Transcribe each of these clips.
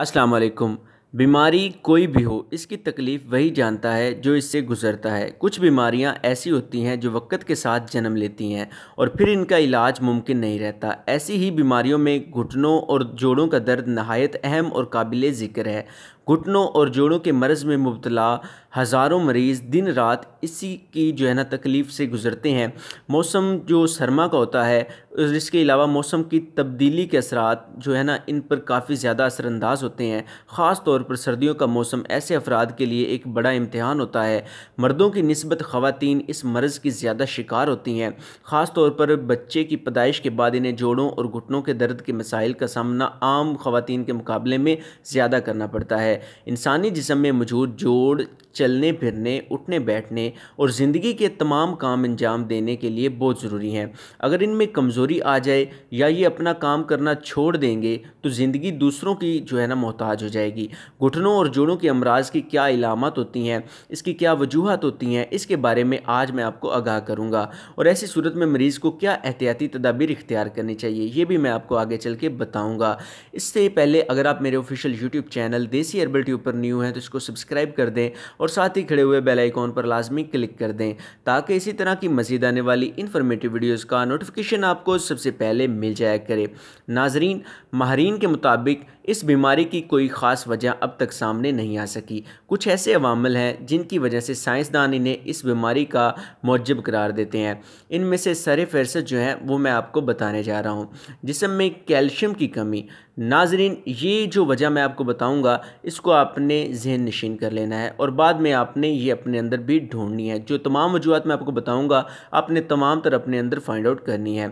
अस्सलाम वालेकुम बीमारी कोई भी हो इसकी तकलीफ़ वही जानता है जो इससे गुज़रता है कुछ बीमारियां ऐसी होती हैं जो वक्त के साथ जन्म लेती हैं और फिर इनका इलाज मुमकिन नहीं रहता ऐसी ही बीमारियों में घुटनों और जोड़ों का दर्द नहायत अहम और काबिल ज़िक्र है घुटनों और जोड़ों के मर्ज़ में मुबतला हज़ारों मरीज़ दिन रात इसी की जो है ना तकलीफ़ से गुज़रते हैं मौसम जो सरमा का होता है इसके अलावा मौसम की तब्दीली के असरात जो है ना इन पर काफ़ी ज़्यादा असरानंदाज होते हैं ख़ास तौर पर सर्दियों का मौसम ऐसे अफराद के लिए एक बड़ा इम्तहान होता है मर्दों की नस्बत ख़वातीन इस मर्ज़ की ज़्यादा शिकार होती हैं ख़ास तौर पर बच्चे की पैदाइश के बाद इन्हें जोड़ों और घुटनों के दर्द के मसाइल का सामना आम खुवान के मुकाबले में ज़्यादा करना पड़ता है है इंसानी जिसम में मौजूद जोड़ चलने फिरने उठने बैठने और ज़िंदगी के तमाम काम अंजाम देने के लिए बहुत ज़रूरी हैं अगर इनमें कमज़ोरी आ जाए या ये अपना काम करना छोड़ देंगे तो ज़िंदगी दूसरों की जो है ना मोहताज हो जाएगी घुटनों और जोड़ों के अमराज की क्या इलामत होती हैं इसकी क्या वजूहत होती हैं इसके बारे में आज मैं आपको आगाह करूँगा और ऐसी सूरत में मरीज़ को क्या एहतियाती तदाबीर इख्तियार करनी चाहिए ये भी मैं आपको आगे चल के बताऊँगा इससे पहले अगर आप मेरे ऑफिशियल यूट्यूब चैनल देसी एयरबेल ट्यूब पर न्यू है तो इसको सब्सक्राइब कर दें और साथ ही खड़े हुए बेल आइकॉन पर लाजमी क्लिक कर दें ताकि इसी तरह की मजीद आने वाली इन्फॉर्मेटिव वीडियोस का नोटिफिकेशन आपको सबसे पहले मिल जाया करे नाजरीन माहरीन के मुताबिक इस बीमारी की कोई ख़ास वजह अब तक सामने नहीं आ सकी कुछ ऐसे अवामल हैं जिनकी वजह से साइंसदान इन्हें इस बीमारी का मौजब करार देते हैं इनमें से सर फहरसत जो हैं वो मैं आपको बताने जा रहा हूँ जिसमें कैल्शियम की कमी नाजरीन ये जो वजह मैं आपको बताऊँगा इस इसको आपने जहन नशीन कर लेना है और बाद में आपने ये अपने अंदर भी ढूंढनी है जो तमाम वजूहत मैं आपको बताऊँगा आपने तमाम तरह अपने अंदर फाइंड आउट करनी है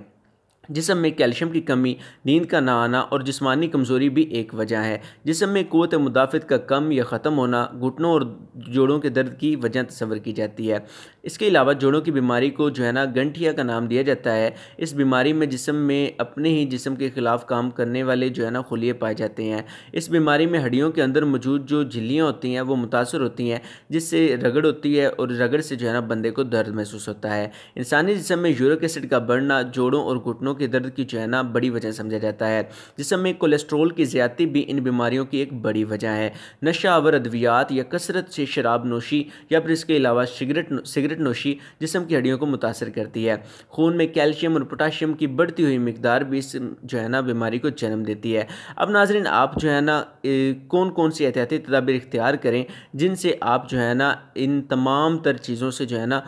जिसम में कैल्शियम की कमी नींद का ना आना और जिस्मानी कमज़ोरी भी एक वजह है जिसम में कोत मुदाफ़त का कम या ख़त्म होना घुटनों और जोड़ों के दर्द की वजह तस्वर की जाती है इसके अलावा जोड़ों की बीमारी को जो है ना गंठिया का नाम दिया जाता है इस बीमारी में जिसम में अपने ही जिसम के ख़िलाफ़ काम करने वाले जो है ना खुलिए पाए जाते हैं इस बीमारी में हड्डियों के अंदर मौजूद जो झिल्लियाँ होती हैं वो मुतासर होती हैं जिससे रगड़ होती है और रगड़ से जो है ना बंदे को दर्द महसूस होता है इंसानी जिसम में यूरिक एसिड का बढ़ना जोड़ों और घुटनों जोड़ों के दर्द की जो है ना बड़ी वजह समझा जाता है जिसमें कोलेस्ट्रोल की ज़्यादा भी इन बीमारियों की एक बड़ी वजह है नशा आवर अद्वियात या कसरत से शराब नोशी या फिर इसके अलावा सिगरेट सिगरेट नोशी जिसम की हड्डियों को मुतासर करती है खून में कैल्शियम और पोटाशियम की बढ़ती हुई मकदार भी इस जो है ना बीमारी को जन्म देती है अब नाजरन आप जो है ना कौन कौन सी एहतियाती तदाबीर इख्तियार करें जिनसे आप जो है ना इन तमाम तर चीज़ों से जो है ना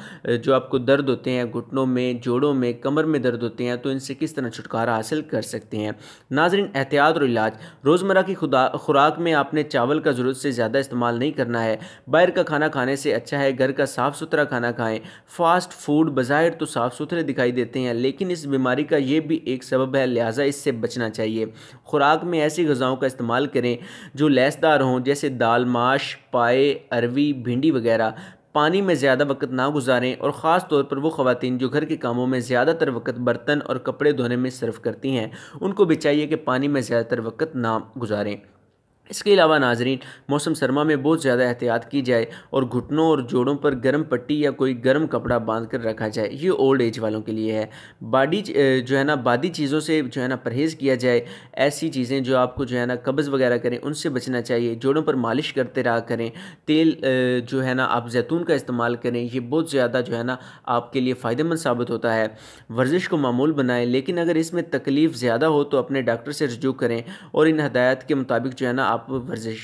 जो आपको दर्द होते हैं घुटनों में जोड़ों में कमर में दर्द होते हैं तो इनसे किस तरह छुटकारा हासिल कर सकते हैं नाजरन एहतियात और इलाज रोज़मर्रा की खुदा खुराक में आपने चावल का ज़रूरत से ज़्यादा इस्तेमाल नहीं करना है बाहर का खाना खाने से अच्छा है घर का साफ़ सुथरा खाना खाएँ फास्ट फूड बाहर तो साफ़ सुथरे दिखाई देते हैं लेकिन इस बीमारी का ये भी एक सबब है लिहाजा इससे बचना चाहिए खुराक में ऐसी गज़ाओं का इस्तेमाल करें जो लैसदार हों जैसे दाल माश पाए अरवी भिंडी वगैरह पानी में ज़्यादा वक्त ना गुजारें और ख़ास तौर पर वो खातन जो घर के कामों में ज़्यादातर वक्त बर्तन और कपड़े धोने में सर्व करती हैं उनको भी चाहिए कि पानी में ज़्यादातर वक्त ना गुजारें इसके अलावा नाजरीन मौसम सरमा में बहुत ज़्यादा एहतियात की जाए और घुटनों और जोड़ों पर गर्म पट्टी या कोई गर्म कपड़ा बांध कर रखा जाए ये ओल्ड एज वालों के लिए है बाडी जो है ना बादी चीज़ों से जो है ना परहेज़ किया जाए ऐसी चीज़ें जो आपको जो है ना कब्ज़ वगैरह करें उनसे बचना चाहिए जोड़ों पर मालिश करते रहा करें तेल जो है ना आप जैतून का इस्तेमाल करें ये बहुत ज़्यादा जो है ना आपके लिए फ़ायदेमंद साबित होता है वर्जिश को मामूल बनाएँ लेकिन अगर इसमें तकलीफ़ ज़्यादा हो तो अपने डॉक्टर से रजू करें और इन हदायत के मुताबिक जो है ना आप वर्जिश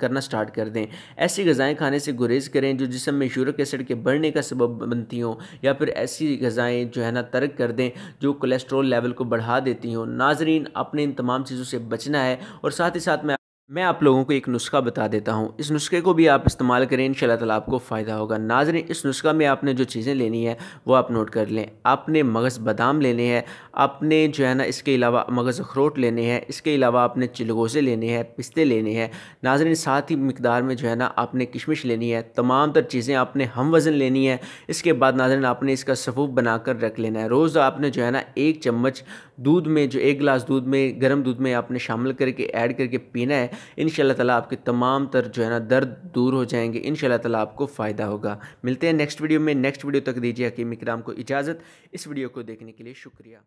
करना स्टार्ट कर दें ऐसी गज़ाएँ खाने से गुरेज करें जो जिसम में यूरिक एसड के बढ़ने का सबब बनती हों या फिर ऐसी गज़ाएँ जो है ना तर्क कर दें जो कोलेस्ट्रोल लेवल को बढ़ा देती हों नाजरीन अपने इन तमाम चीज़ों से बचना है और साथ ही साथ मैं मैं आप लोगों को एक नुस्खा बता देता हूँ इस नुस्खे को भी आप इस्तेमाल करें इन ताला आपको फ़ायदा होगा नाजरे इस नुस्खा में आपने जो चीज़ें लेनी है वो आप नोट कर लें आपने मगज़ बादाम लेने हैं आपने जो है ना इसके अलावा मगज़ अखरोट लेने हैं इसके अलावा आपने चिलगोज़े लेने हैं पिस्ते लेने हैं नाजरन साथ ही मकदार में जो है ना आपने किशमिश लेनी है तमाम तर चीज़ें आपने हम वज़न लेनी है इसके बाद नाजरन आपने इसका सफ़ूफ बनाकर रख लेना है रोज़ आपने जो है ना एक चम्मच दूध में जो एक गिलास दूध में गर्म दूध में आपने शामिल करके ऐड करके पीना है इन ताला आपके तमाम तर जो है ना दर्द दूर हो जाएंगे इन ताला आपको फ़ायदा होगा मिलते हैं नेक्स्ट वीडियो में नेक्स्ट वीडियो तक दीजिए हकीम इकराम को इजाज़त इस वीडियो को देखने के लिए शुक्रिया